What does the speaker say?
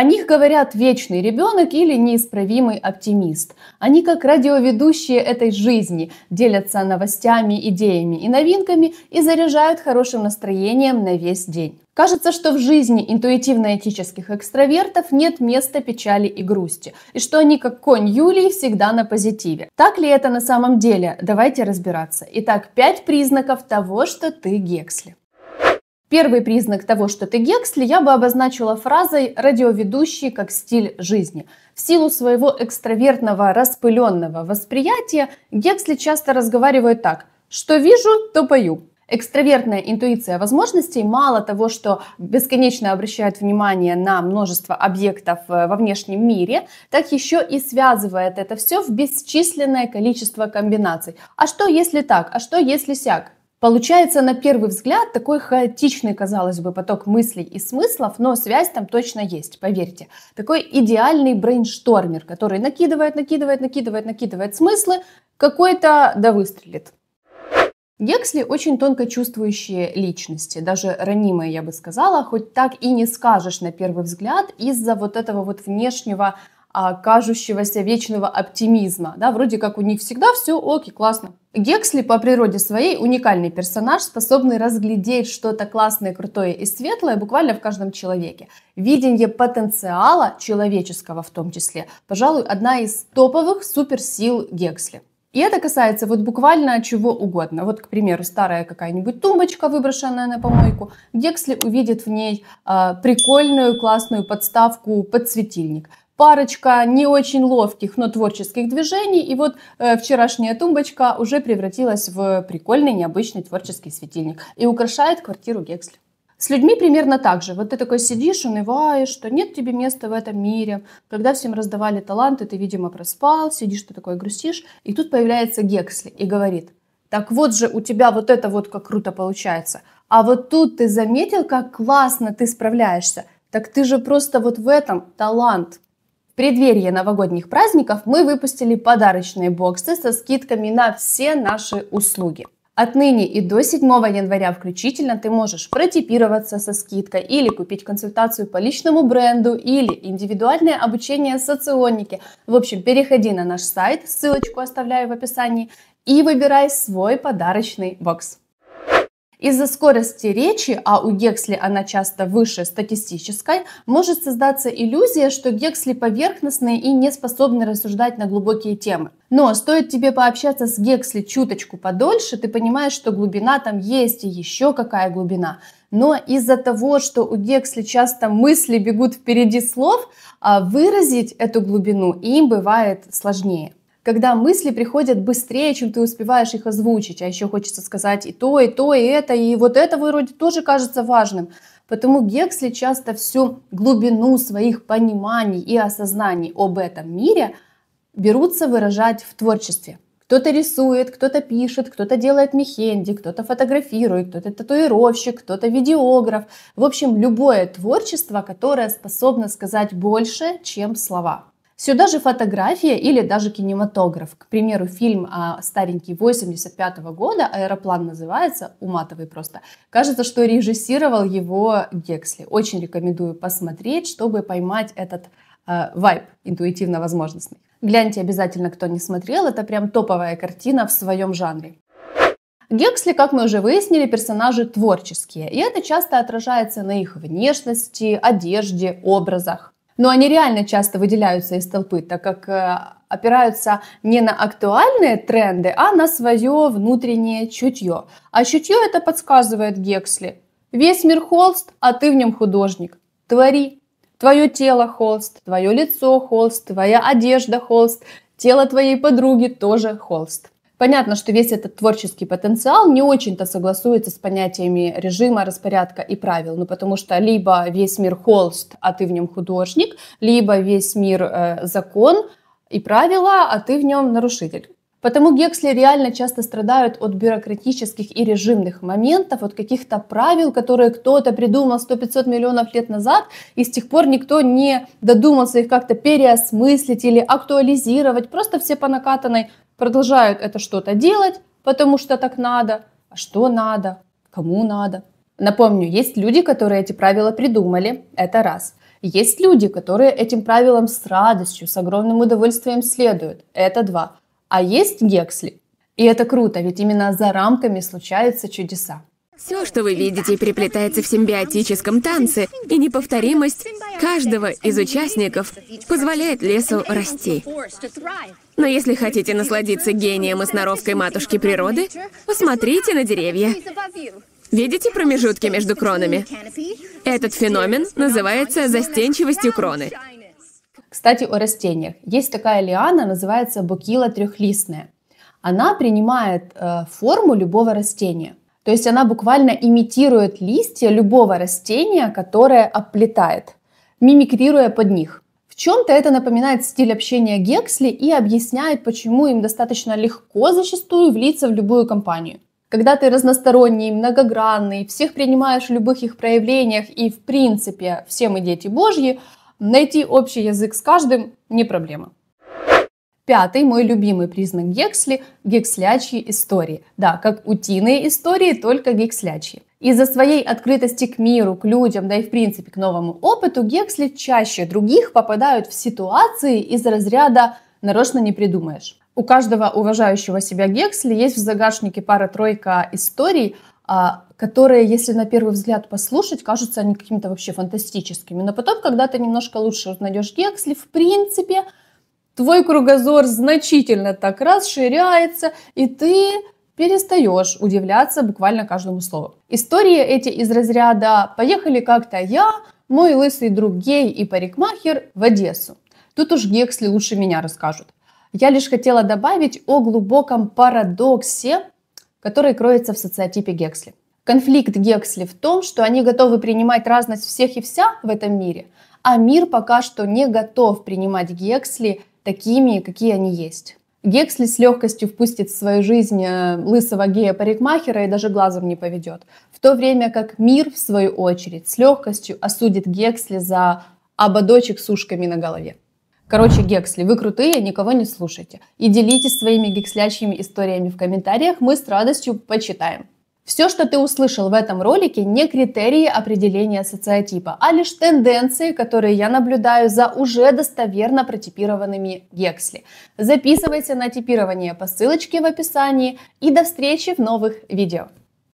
О них говорят вечный ребенок или неисправимый оптимист. Они как радиоведущие этой жизни делятся новостями, идеями и новинками и заряжают хорошим настроением на весь день. Кажется, что в жизни интуитивно-этических экстравертов нет места печали и грусти, и что они, как конь Юлии, всегда на позитиве. Так ли это на самом деле? Давайте разбираться. Итак, пять признаков того, что ты Гексли. Первый признак того, что ты гексли, я бы обозначила фразой «радиоведущий как стиль жизни». В силу своего экстравертного, распыленного восприятия гексли часто разговаривает так «что вижу, то пою». Экстравертная интуиция возможностей мало того, что бесконечно обращает внимание на множество объектов э, во внешнем мире, так еще и связывает это все в бесчисленное количество комбинаций. А что если так? А что если сяк? Получается, на первый взгляд, такой хаотичный, казалось бы, поток мыслей и смыслов, но связь там точно есть, поверьте. Такой идеальный брейнштормер, который накидывает, накидывает, накидывает, накидывает смыслы, какой-то да выстрелит. Гексли очень тонко чувствующие личности, даже ранимые, я бы сказала, хоть так и не скажешь на первый взгляд, из-за вот этого вот внешнего а, кажущегося вечного оптимизма. Да, вроде как у них всегда все окей, классно. Гексли по природе своей уникальный персонаж, способный разглядеть что-то классное, крутое и светлое буквально в каждом человеке. Видение потенциала человеческого в том числе, пожалуй, одна из топовых суперсил Гексли. И это касается вот буквально чего угодно. Вот, к примеру, старая какая-нибудь тумбочка, выброшенная на помойку. Гексли увидит в ней э, прикольную классную подставку под светильник парочка не очень ловких, но творческих движений, и вот э, вчерашняя тумбочка уже превратилась в прикольный, необычный творческий светильник и украшает квартиру Гексли. С людьми примерно так же. Вот ты такой сидишь, унываешь, что нет тебе места в этом мире. Когда всем раздавали таланты, ты, видимо, проспал, сидишь, ты такой грустишь. И тут появляется Гексли и говорит, так вот же у тебя вот это вот как круто получается. А вот тут ты заметил, как классно ты справляешься. Так ты же просто вот в этом талант преддверии новогодних праздников мы выпустили подарочные боксы со скидками на все наши услуги. Отныне и до 7 января включительно ты можешь протипироваться со скидкой или купить консультацию по личному бренду или индивидуальное обучение соционике. В общем, переходи на наш сайт, ссылочку оставляю в описании, и выбирай свой подарочный бокс. Из-за скорости речи, а у Гексли она часто выше статистической, может создаться иллюзия, что Гексли поверхностные и не способны рассуждать на глубокие темы. Но стоит тебе пообщаться с Гексли чуточку подольше, ты понимаешь, что глубина там есть и еще какая глубина. Но из-за того, что у Гексли часто мысли бегут впереди слов, а выразить эту глубину им бывает сложнее когда мысли приходят быстрее, чем ты успеваешь их озвучить, а еще хочется сказать и то, и то, и это, и вот это вроде тоже кажется важным. Потому Гексли часто всю глубину своих пониманий и осознаний об этом мире берутся выражать в творчестве. Кто-то рисует, кто-то пишет, кто-то делает мехенди, кто-то фотографирует, кто-то татуировщик, кто-то видеограф. В общем, любое творчество, которое способно сказать больше, чем слова. Сюда же фотография или даже кинематограф. К примеру, фильм а, старенький 85 -го года, «Аэроплан» называется, уматовый просто. Кажется, что режиссировал его Гексли. Очень рекомендую посмотреть, чтобы поймать этот а, вайб интуитивно возможностный. Гляньте обязательно, кто не смотрел, это прям топовая картина в своем жанре. Гексли, как мы уже выяснили, персонажи творческие, и это часто отражается на их внешности, одежде, образах но они реально часто выделяются из толпы, так как э, опираются не на актуальные тренды, а на свое внутреннее чутье. А чутье это подсказывает Гексли. Весь мир холст, а ты в нем художник. Твори. Твое тело холст, твое лицо холст, твоя одежда холст, тело твоей подруги тоже холст. Понятно, что весь этот творческий потенциал не очень-то согласуется с понятиями режима, распорядка и правил, ну потому что либо весь мир холст, а ты в нем художник, либо весь мир э, закон и правила, а ты в нем нарушитель. Потому гексли реально часто страдают от бюрократических и режимных моментов, от каких-то правил, которые кто-то придумал 100-500 миллионов лет назад, и с тех пор никто не додумался их как-то переосмыслить или актуализировать. Просто все по накатанной продолжают это что-то делать, потому что так надо, а что надо, кому надо. Напомню, есть люди, которые эти правила придумали, это раз. Есть люди, которые этим правилам с радостью, с огромным удовольствием следуют, это два. А есть гексли, и это круто, ведь именно за рамками случаются чудеса. Все, что вы видите, переплетается в симбиотическом танце, и неповторимость каждого из участников позволяет лесу расти. Но если хотите насладиться гением и сноровкой матушки природы, посмотрите на деревья. Видите промежутки между кронами? Этот феномен называется застенчивостью кроны. Кстати, о растениях. Есть такая лиана, называется букила трехлистная. Она принимает э, форму любого растения – то есть она буквально имитирует листья любого растения, которое оплетает, мимикрируя под них. В чем-то это напоминает стиль общения Гексли и объясняет, почему им достаточно легко зачастую влиться в любую компанию. Когда ты разносторонний, многогранный, всех принимаешь в любых их проявлениях и, в принципе, все мы дети Божьи, найти общий язык с каждым не проблема. Пятый, мой любимый признак Гексли – гекслячьи истории. Да, как утиные истории, только гекслячьи. Из-за своей открытости к миру, к людям, да и в принципе к новому опыту, Гексли чаще других попадают в ситуации из разряда «нарочно не придумаешь». У каждого уважающего себя Гексли есть в загашнике пара-тройка историй, а, которые, если на первый взгляд послушать, кажутся они какими-то вообще фантастическими. Но потом, когда ты немножко лучше найдешь Гексли, в принципе – твой кругозор значительно так расширяется, и ты перестаешь удивляться буквально каждому слову. Истории эти из разряда «поехали как-то я», «мой лысый друг гей» и «парикмахер» в Одессу. Тут уж гексли лучше меня расскажут. Я лишь хотела добавить о глубоком парадоксе, который кроется в социотипе Гексли. Конфликт Гексли в том, что они готовы принимать разность всех и вся в этом мире, а мир пока что не готов принимать Гексли такими, какие они есть. Гексли с легкостью впустит в свою жизнь э, лысого гея-парикмахера и даже глазом не поведет. В то время как мир, в свою очередь, с легкостью осудит Гексли за ободочек с ушками на голове. Короче, Гексли, вы крутые, никого не слушайте. И делитесь своими гекслящими историями в комментариях, мы с радостью почитаем. Все, что ты услышал в этом ролике, не критерии определения социотипа, а лишь тенденции, которые я наблюдаю за уже достоверно протипированными Гексли. Записывайся на типирование по ссылочке в описании и до встречи в новых видео.